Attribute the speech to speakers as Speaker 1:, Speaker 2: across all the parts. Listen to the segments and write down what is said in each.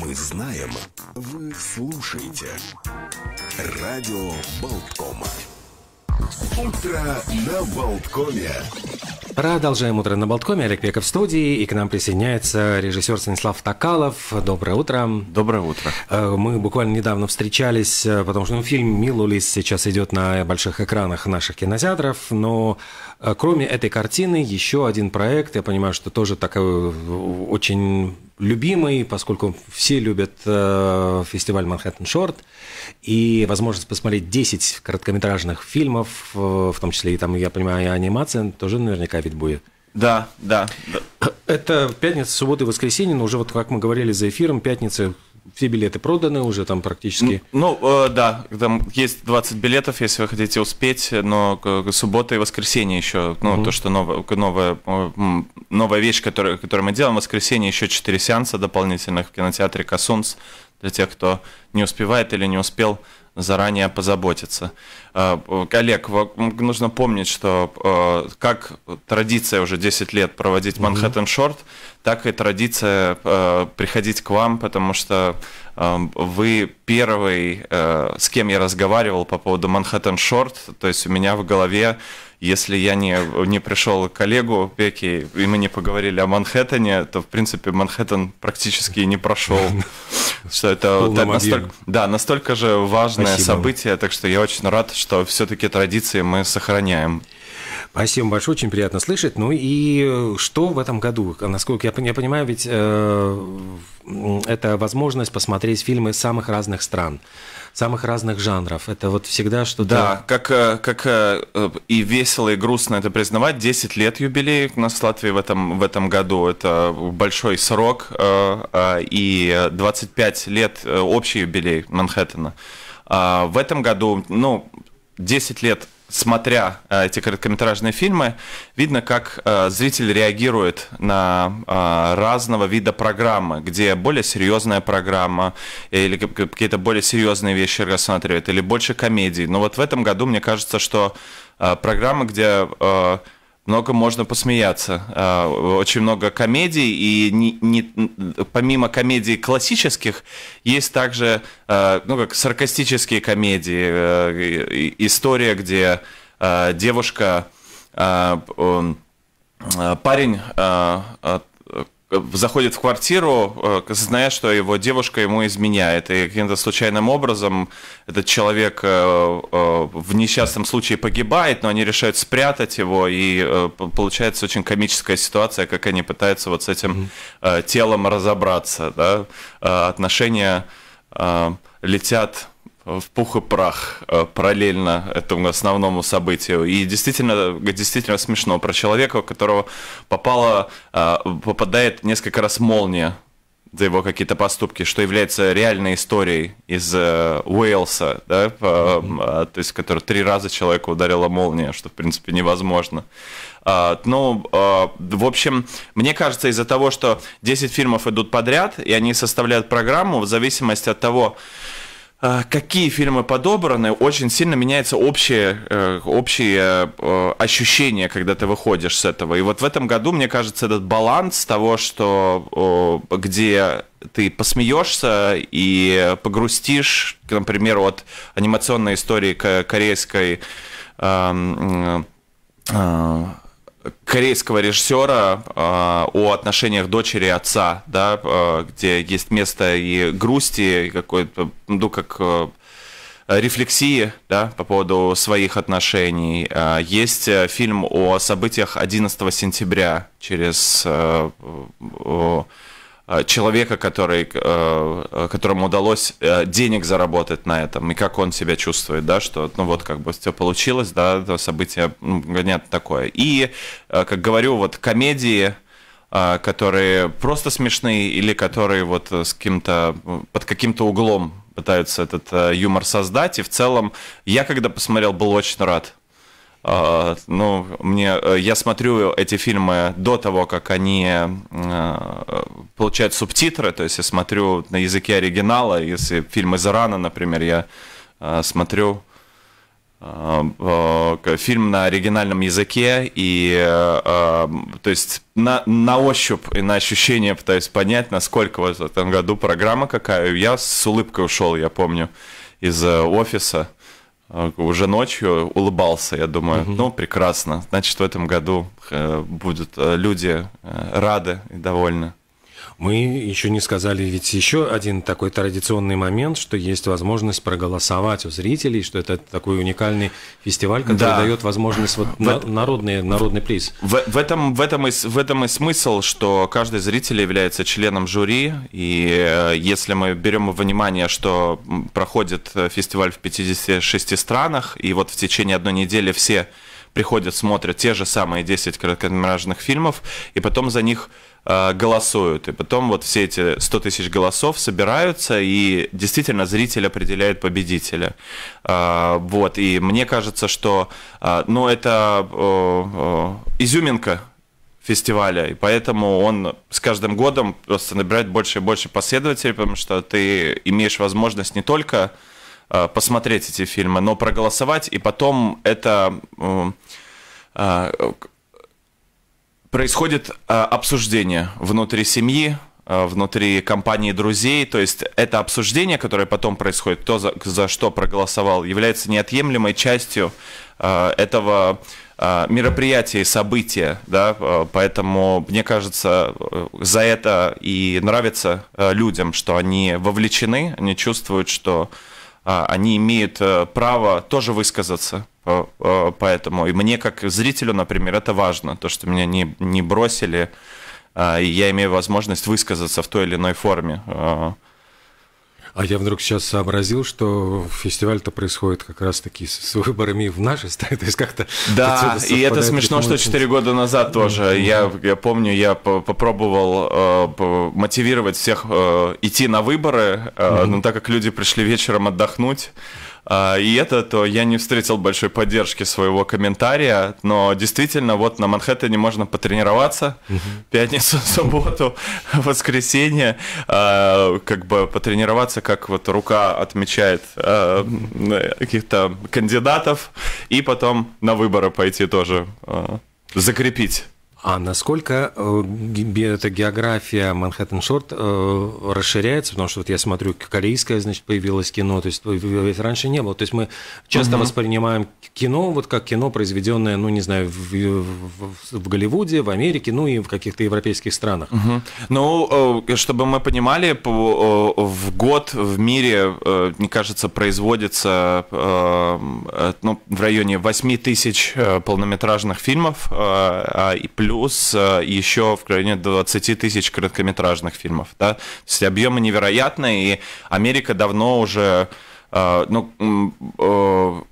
Speaker 1: Мы знаем, вы слушаете. Радио Болткома. Утро на Болткоме. Продолжаем утро на Болткоме. Олег Пеков в студии. И к нам присоединяется режиссер Станислав Токалов. Доброе утро. Доброе утро. Э, мы буквально недавно встречались, э, потому что ну, фильм «Милулис» сейчас идет на больших экранах наших кинотеатров. Но э, кроме этой картины еще один проект, я понимаю, что тоже такой очень любимый, поскольку все любят э, фестиваль «Манхэттен Шорт», и возможность посмотреть 10 короткометражных фильмов, э, в том числе и там, я понимаю, и анимация, тоже наверняка ведь будет. Да, да. Это пятница, суббота и воскресенье, но уже вот как мы говорили за эфиром, пятница все билеты проданы уже там практически.
Speaker 2: Ну, э, да, там есть 20 билетов, если вы хотите успеть, но суббота и воскресенье еще, ну, угу. то, что новая, новая, новая вещь, которую, которую мы делаем, воскресенье еще 4 сеанса дополнительных в кинотеатре «Косунс», для тех, кто не успевает или не успел заранее позаботиться. Э, Олег, нужно помнить, что э, как традиция уже 10 лет проводить Манхэттен Шорт, так и традиция э, приходить к вам, потому что вы первый, с кем я разговаривал по поводу Манхэттен Шорт, то есть у меня в голове если я не, не пришел к коллегу Пеки, и мы не поговорили о Манхэттене, то, в принципе, Манхэттен практически не прошел. Что это настолько, да, настолько же важное событие, так что я очень рад, что все-таки традиции мы сохраняем.
Speaker 1: Спасибо большое, очень приятно слышать. Ну и что в этом году? Насколько я, я понимаю, ведь э, это возможность посмотреть фильмы самых разных стран, самых разных жанров. Это вот всегда что-то... Да,
Speaker 2: как, э, как э, э, и весело, и грустно это признавать, 10 лет юбилей у нас в Латвии в этом, в этом году. Это большой срок, и 25 лет общий юбилей Манхэттена. А в этом году, ну, 10 лет смотря э, эти короткометражные фильмы, видно, как э, зритель реагирует на э, разного вида программы, где более серьезная программа или какие-то более серьезные вещи рассматривает, или больше комедий. Но вот в этом году мне кажется, что программа, где много можно посмеяться. А, очень много комедий, и не, не, помимо комедий классических, есть также а, ну, как саркастические комедии. Э, история, где а, девушка, парень заходит в квартиру, э, зная, что его девушка ему изменяет. И каким-то случайным образом этот человек э, э, в несчастном случае погибает, но они решают спрятать его, и получается очень комическая ситуация, как они пытаются вот с этим телом разобраться. Да? Отношения летят в пух и прах э, параллельно этому основному событию. И действительно, действительно смешно про человека, у которого попало, э, попадает несколько раз молния за его какие-то поступки, что является реальной историей из э, Уэлса, да, по, э, то есть, который три раза человека ударила молния, что, в принципе, невозможно. А, ну, а, в общем, мне кажется, из-за того, что 10 фильмов идут подряд, и они составляют программу, в зависимости от того, а, какие фильмы подобраны, очень сильно меняется общее, э, общее э, ощущение, когда ты выходишь с этого. И вот в этом году, мне кажется, этот баланс того, что где ты посмеешься и погрустишь, например, от анимационной истории корейской эм, э, корейского режиссера э, о отношениях дочери и отца, да, э, где есть место и грусти, и какой-то, ну, как э, рефлексии, да, по поводу своих отношений. А, э, есть фильм о событиях 11 сентября через э, о, Э, человека, который, э, э, которому удалось денег заработать на этом, и как он себя чувствует, да, что, ну, вот, как бы все получилось, да, это событие, ну, понятно, такое. И, как говорю, вот комедии, которые просто смешные или которые вот с каким-то, под каким-то углом пытаются этот юмор создать, и в целом я, когда посмотрел, был очень рад, а, ну, мне, э, я смотрю эти фильмы до того, как они э, получают субтитры, то есть я смотрю на языке оригинала, если фильм из Ирана, например, я э, смотрю фильм на оригинальном языке и то есть на, на ощупь и на ощущение пытаюсь понять, насколько в этом году программа какая. Я с улыбкой ушел, я помню, из офиса Э, уже ночью улыбался, я думаю, угу. ну прекрасно, значит в этом году
Speaker 1: э, будут э, люди рады и довольны. Мы еще не сказали ведь еще один такой традиционный момент, что есть возможность проголосовать у зрителей, что это такой уникальный фестиваль, который да. дает возможность вот в... народный, народный приз.
Speaker 2: В, в, этом, в, этом и, в этом и смысл, что каждый зритель является членом жюри, и э, если мы берем во внимание, что проходит э, фестиваль в 56 странах, и вот в течение одной недели все приходят, смотрят те же самые 10 короткометражных фильмов, и потом за них Э, голосуют. И потом вот все эти 100 тысяч голосов собираются, и действительно зритель определяет победителя. Э, вот, и мне кажется, что, э, ну, это изюминка фестиваля, и поэтому он с каждым годом просто набирает больше и больше последователей, потому что ты имеешь возможность не только посмотреть эти фильмы, но проголосовать, и потом это происходит э, обсуждение внутри семьи, э, внутри компании друзей. То есть это обсуждение, которое потом происходит, то, за, за что проголосовал, является неотъемлемой частью э, этого мероприятия и события. Да? Поэтому, мне кажется, за это и нравится людям, что они вовлечены, они чувствуют, что они имеют право тоже высказаться Э, э, поэтому и мне как зрителю, например, это важно, то, что меня не, не бросили, э, и я имею возможность высказаться в той или иной
Speaker 1: форме. А я вдруг сейчас сообразил, что фестиваль-то происходит как раз-таки с, выборами в нашей стране, то есть как-то... Да, и это смешно, что 4
Speaker 2: года назад тоже. Я, я помню, я попробовал э, мотивировать всех э, идти на выборы, э, но так как люди пришли вечером отдохнуть, а, и это, то я не встретил большой поддержки своего комментария, но действительно, вот на Манхэттене можно потренироваться пятницу, субботу, воскресенье, а, как бы потренироваться, как вот рука отмечает а,
Speaker 1: каких-то кандидатов, и потом на выборы пойти тоже закрепить а насколько э, эта география Манхэттен Шорт э, расширяется? Потому что вот я смотрю, корейское, значит, появилось кино, то есть э, раньше не было. То есть мы часто угу. воспринимаем кино вот как кино, произведенное, ну, не знаю, в, в, в Голливуде, в Америке, ну и в каких-то европейских странах. Угу. Ну, чтобы мы
Speaker 2: понимали, в год в мире, мне кажется, производится ну, в районе 8 тысяч полнометражных фильмов а и плюс плюс э, еще в районе 20 тысяч короткометражных фильмов. Да? То есть объемы невероятные, и Америка давно уже э, ну, э,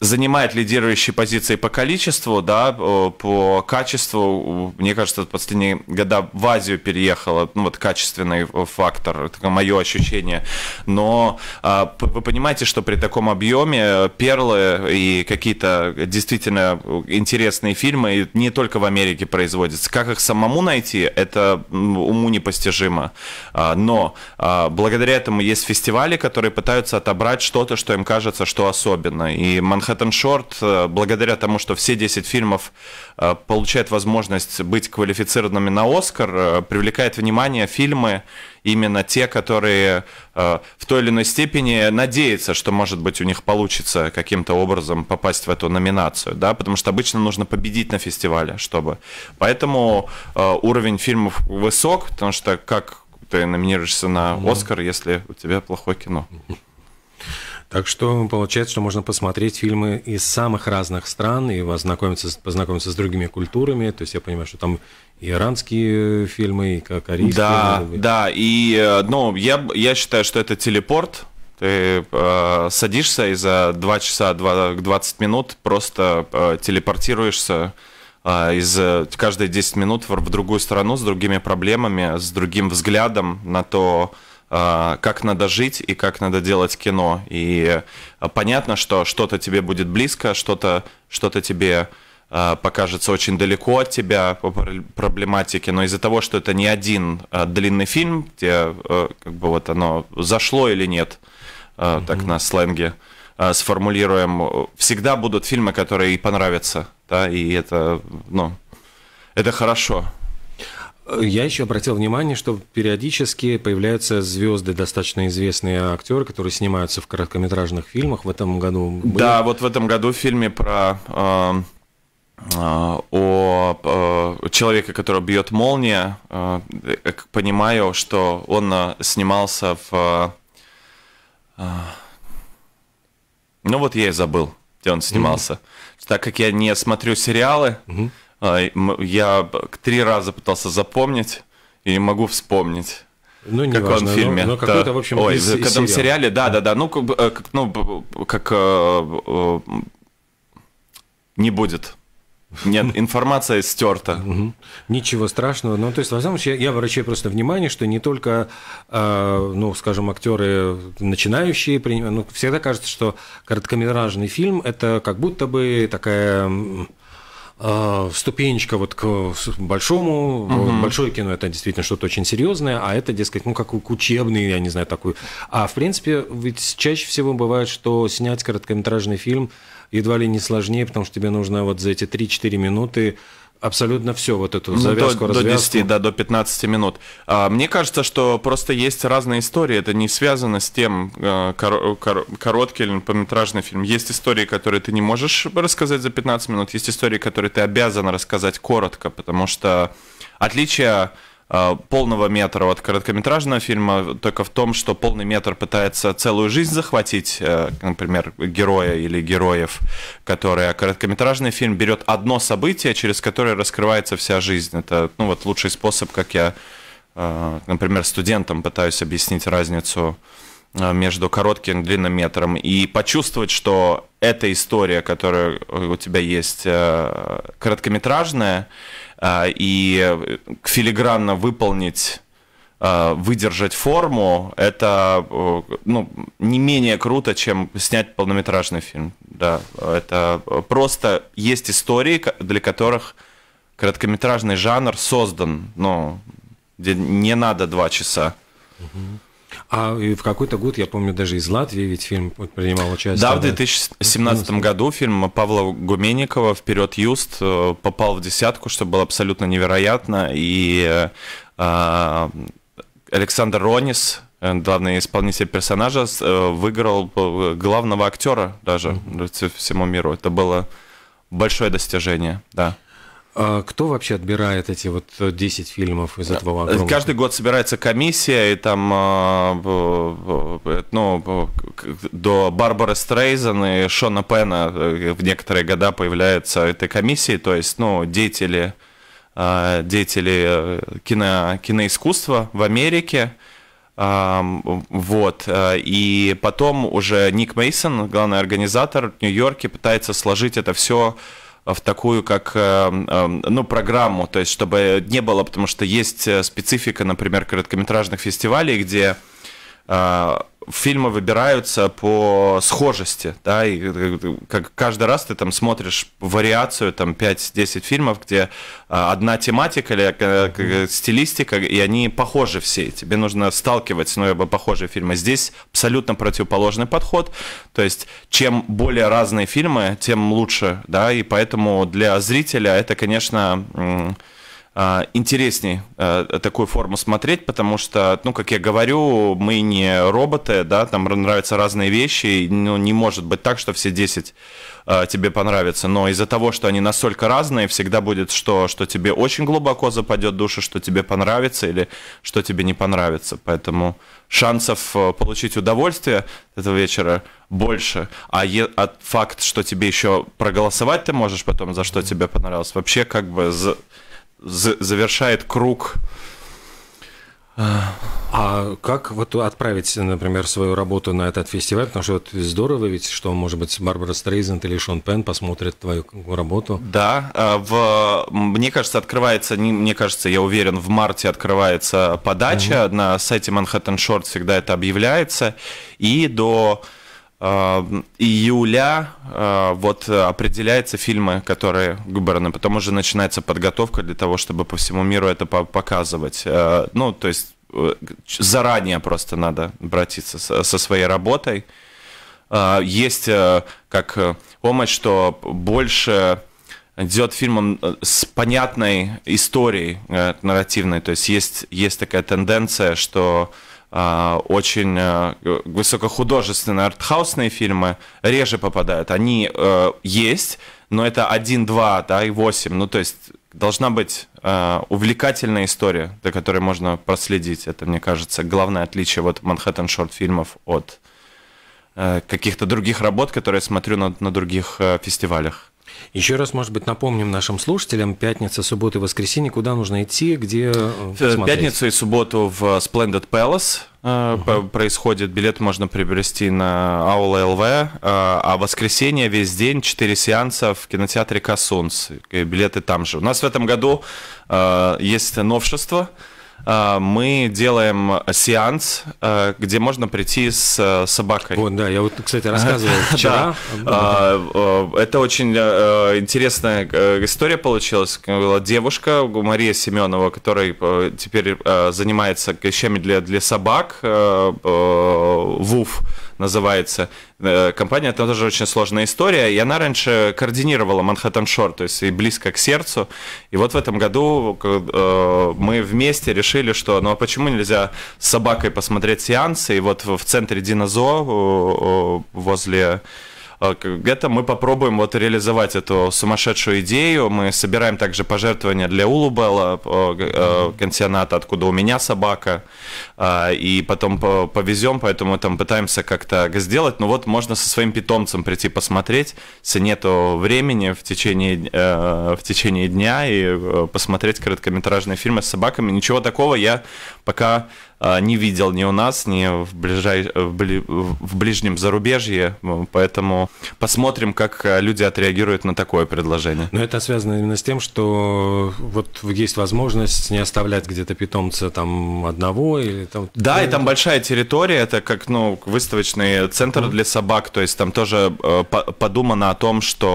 Speaker 2: занимает лидирующие позиции по количеству, да, по качеству. Мне кажется, в последние года в Азию переехала, ну вот качественный э, фактор, это мое ощущение. Но а, вы понимаете, что при таком объеме э, перлы и какие-то действительно интересные фильмы не только в Америке производятся. Как их самому найти, это уму непостижимо. А, но а, благодаря этому есть фестивали, которые пытаются отобрать что-то, что им кажется, что особенно. И Манхаттен Manhattan Short, э, благодаря тому, что все 10 фильмов э, получают возможность быть квалифицированными на Оскар, э, привлекает внимание фильмы, именно те, которые в той или иной степени надеются, что, может быть, у них получится каким-то образом попасть в эту номинацию, да, потому что обычно нужно победить на фестивале, чтобы. Поэтому уровень фильмов высок, потому что как ты номинируешься на Оскар, если у тебя плохое кино.
Speaker 1: Так что получается, что можно посмотреть фильмы из самых разных стран и познакомиться, познакомиться с другими культурами. То есть я понимаю, что там и иранские фильмы, и корейские. Да,
Speaker 2: да. И э, ну, я, я считаю, что это телепорт. Ты э, садишься и за 2 часа 2, 20 минут просто э, телепортируешься э, из э, каждые 10 минут в, в другую страну с другими проблемами, с другим взглядом на то, а, как надо жить и как надо делать кино. И а, понятно, что что-то тебе будет близко, что-то что тебе а, покажется очень далеко от тебя по проблематике, но из-за того, что это не один длинный фильм, где как бы вот оно зашло или нет, mm-hmm. так на сленге сформулируем, всегда будут фильмы, которые и понравятся, да, и это, ну,
Speaker 1: это хорошо. Я еще обратил внимание, что периодически появляются звезды, достаточно известные актеры, которые снимаются в короткометражных фильмах в этом году. Были? Да,
Speaker 2: вот в этом году в фильме про э, э, о э, который бьет молния, э, э понимаю, что он э, снимался в... Э, э, ну вот я и забыл, где он снимался. Mm-hmm. Так как я не смотрю сериалы... Mm-hmm а, я три раза пытался запомнить и не могу вспомнить. Ну, не каком важно, фильме. Но, какой-то, в общем, Ой, из, в каком сериале, да, да, да. Ну, как, э, как, ну, как э,
Speaker 1: э, не будет. Нет, информация стерта. Ничего страшного. Ну, то есть, во всяком случае, я, я обращаю просто внимание, что не только, э, ну, скажем, актеры начинающие принимают. Ну, всегда кажется, что короткометражный фильм это как будто бы такая а, ступенечка вот к большому, угу. Uh -huh. большое кино это действительно что-то очень серьезное, а это, дескать, ну как учебный, я не знаю, такой. А в принципе, ведь чаще всего бывает, что снять короткометражный фильм едва ли не сложнее, потому что тебе нужно вот за эти 3-4 минуты абсолютно все вот эту ну, завязку, до, развязку. До 10,
Speaker 2: да, до 15 минут. А, мне кажется, что просто есть разные истории. Это не связано с тем, э, кор, кор, короткий или полнометражный фильм. Есть истории, которые ты не можешь рассказать за 15 минут, есть истории, которые ты обязан рассказать коротко, потому что отличие Э, полного метра от короткометражного фильма только в том, что полный метр пытается целую жизнь захватить, э, например, героя или героев, которые а короткометражный фильм берет одно событие, через которое раскрывается вся жизнь. Это ну, вот лучший способ, как я, э, например, студентам пытаюсь объяснить разницу между коротким и длинным метром и почувствовать, что эта история, которая у тебя есть, короткометражная, а, и э, филигранно выполнить а, выдержать форму, это э, ну, не менее круто, чем снять полнометражный фильм. Да, это просто есть истории, для которых краткометражный жанр создан, но ну, не надо два часа. Угу.
Speaker 1: А в какой-то год, я помню, даже из Латвии ведь фильм принимал участие. Да, в 2017 да.
Speaker 2: году фильм Павла Гуменникова «Вперед, Юст» э,
Speaker 1: попал в десятку, что
Speaker 2: было абсолютно невероятно. И э, Александр Ронис, э, главный исполнитель персонажа, выиграл главного актера даже mm-hmm. всему миру. Это было большое достижение, да. А кто
Speaker 1: вообще отбирает эти вот 10 э, фильмов из этого э, огромного? Каждый
Speaker 2: год собирается комиссия, и там а, э, ну, до Барбары Стрейзен и Шона Пена в некоторые года появляется этой комиссии, то есть ну, деятели, а, деятели кино, киноискусства в Америке, вот. И потом уже Ник Мейсон, главный организатор в Нью-Йорке, пытается сложить это все Э, в такую как э, эм, ну программу, то есть чтобы не было, потому что есть э, специфика, например, короткометражных фестивалей, где фильмы выбираются по схожести, да, и э, как каждый раз ты там смотришь вариацию, там 5-10 фильмов, где а, одна тематика или э, э, стилистика, и они похожи все, тебе нужно сталкивать, ну, я бы похожие фильмы. Здесь абсолютно противоположный подход, то есть чем более разные фильмы, тем лучше, да, и поэтому для зрителя это, конечно, а, интересней а, такой форму смотреть, потому что, ну, как я говорю, мы не роботы, да, там нравятся разные вещи, ну, не может быть так, что все 10 а, тебе понравятся, но из-за того, что они настолько разные, всегда будет что, что тебе очень глубоко западет душа, что тебе понравится или что тебе не понравится, поэтому шансов э, получить удовольствие этого вечера больше, а е- от факт, что тебе еще проголосовать ты можешь потом, за что тебе понравилось, вообще как бы... За
Speaker 1: завершает круг а, а как вот отправить, например, свою работу на этот фестиваль? Потому что вот здорово ведь, что, может быть, Барбара Стрейзен или Шон Пен посмотрят твою работу. Да, а, в, мне кажется,
Speaker 2: открывается, не, мне кажется, я уверен, в марте открывается подача. Угу. На сайте Manhattan Short всегда это объявляется. И до Эм, июля э, вот э, определяются фильмы, которые выбраны. Потом уже начинается подготовка для того, чтобы по всему миру это показывать. Э, ну, то есть заранее просто надо обратиться со своей работой. Есть как помощь, что больше идет фильмом с понятной историей нарративной. То есть есть, есть такая тенденция, что а, очень э, высокохудожественные артхаусные фильмы реже попадают. Они э, есть, но это 1, 2, да, и 8. Ну, то есть должна быть э, увлекательная история, до которой можно проследить. Это, мне кажется, главное отличие вот Манхэттен Шорт фильмов от каких-то других работ, которые я смотрю
Speaker 1: на, на других фестивалях. Еще раз, может быть, напомним нашим слушателям, пятница, суббота и воскресенье, куда нужно идти, где э, э, смотреть?
Speaker 2: Пятницу и субботу в э, Splendid Palace угу. происходит, билет можно приобрести на Аула ЛВ, а воскресенье весь день 4 сеанса в кинотеатре Касунс, билеты там же. У нас в этом году есть новшество – а, мы делаем сеанс, а, где можно прийти с э, собакой. Вот, да, я вот, кстати, рассказывал вчера. А, э, это очень э, интересная история получилась. Была девушка Мария Семенова, которая теперь занимается вещами для, для собак, ВУФ называется. Э, компания, это тоже очень сложная история, и она раньше координировала Манхэттен Шор, то есть и близко к сердцу. И вот в этом году э, мы вместе решили, что ну а почему нельзя с собакой посмотреть сеансы, и вот в центре Динозо э, возле это мы попробуем вот реализовать эту сумасшедшую идею. Мы собираем также пожертвования для Улубела, э, э, консионата, откуда у меня собака, э, и потом повезем, поэтому там пытаемся как-то сделать. Ну вот можно со своим питомцем прийти посмотреть, если нету времени в течение, в течение дня и посмотреть короткометражные фильмы с собаками. Ничего такого я пока а, не видел ни у нас, ни в, ближай... Э, в бли в ближнем зарубежье. Поэтому посмотрим, как э, люди отреагируют на такое предложение.
Speaker 1: Но это связано именно с тем, что вот есть возможность не оставлять где-то питомца там одного или там... Да, и там
Speaker 2: большая территория, это как ну, выставочный центр для собак, то есть там тоже э, подумано о том, что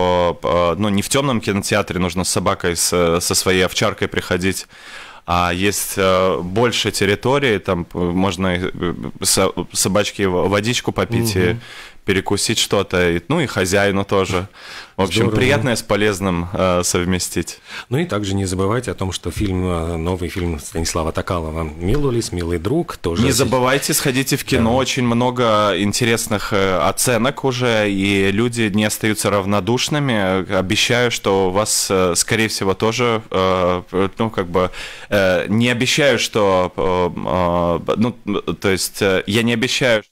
Speaker 2: ну, не в темном кинотеатре нужно с собакой, со своей овчаркой приходить, а есть э, больше территории, там э, можно э, собачке водичку попить угу. и перекусить что-то, и, ну и хозяину
Speaker 1: тоже. В общем, Здорово. приятное с полезным э, совместить. Ну и также не забывайте о том, что фильм, э, новый фильм Станислава Токалова «Милулис, милый друг» тоже... Не забывайте,
Speaker 2: сходите в кино, да. очень много интересных э, оценок уже, и люди не остаются равнодушными. Обещаю, что вас, э, скорее всего, тоже, э, ну как бы, э, не обещаю, что, э, э, ну, то есть я не обещаю,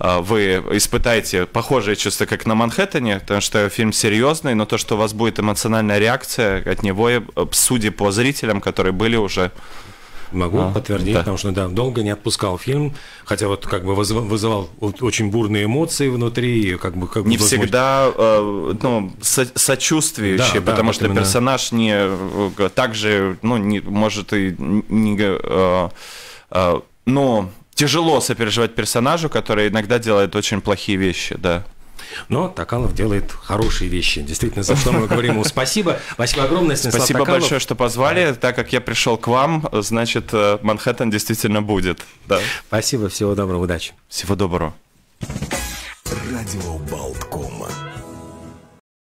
Speaker 2: Э, вы испытаете похожее чувство, как на Манхэттене, потому что фильм серьезный, но то, что у вас будет эмоциональная реакция от него, э, судя по зрителям, которые были уже Могу а,
Speaker 1: подтвердить, да. потому что да, долго не отпускал фильм, хотя вот как бы вызывал, очень бурные эмоции внутри, и как бы как не бы,
Speaker 2: всегда э, ну со сочувствующие, да, потому да, что именно. персонаж не э, также ну не может и не э, э, но тяжело сопереживать персонажу, который иногда делает очень плохие вещи, да.
Speaker 1: Но Такалов делает хорошие вещи. Действительно, за что мы говорим ему спасибо. Спасибо огромное, Станислав Спасибо Такалов. большое, что
Speaker 2: позвали. Так как я пришел к вам, значит, э, Манхэттен действительно будет. Да.
Speaker 1: Спасибо, всего доброго, удачи. Всего доброго. Радио